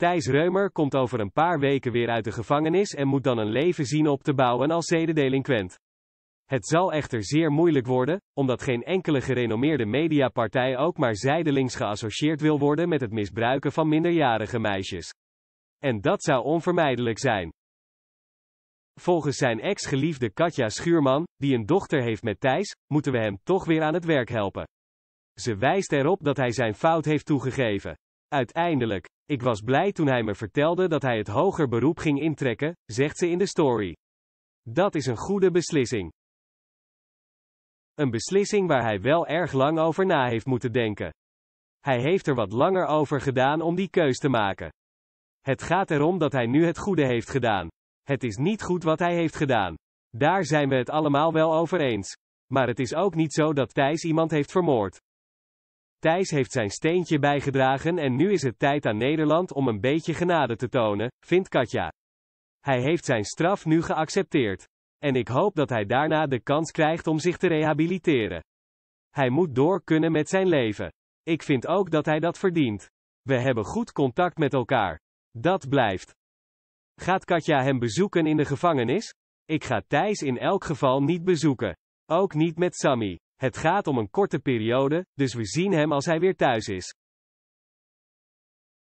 Thijs Reumer komt over een paar weken weer uit de gevangenis en moet dan een leven zien op te bouwen als zedendelinquent. Het zal echter zeer moeilijk worden, omdat geen enkele gerenommeerde mediapartij ook maar zijdelings geassocieerd wil worden met het misbruiken van minderjarige meisjes. En dat zou onvermijdelijk zijn. Volgens zijn ex-geliefde Katja Schuurman, die een dochter heeft met Thijs, moeten we hem toch weer aan het werk helpen. Ze wijst erop dat hij zijn fout heeft toegegeven. Uiteindelijk. Ik was blij toen hij me vertelde dat hij het hoger beroep ging intrekken, zegt ze in de story. Dat is een goede beslissing. Een beslissing waar hij wel erg lang over na heeft moeten denken. Hij heeft er wat langer over gedaan om die keus te maken. Het gaat erom dat hij nu het goede heeft gedaan. Het is niet goed wat hij heeft gedaan. Daar zijn we het allemaal wel over eens. Maar het is ook niet zo dat Thijs iemand heeft vermoord. Thijs heeft zijn steentje bijgedragen en nu is het tijd aan Nederland om een beetje genade te tonen, vindt Katja. Hij heeft zijn straf nu geaccepteerd. En ik hoop dat hij daarna de kans krijgt om zich te rehabiliteren. Hij moet door kunnen met zijn leven. Ik vind ook dat hij dat verdient. We hebben goed contact met elkaar. Dat blijft. Gaat Katja hem bezoeken in de gevangenis? Ik ga Thijs in elk geval niet bezoeken. Ook niet met Sammy. Het gaat om een korte periode, dus we zien hem als hij weer thuis is.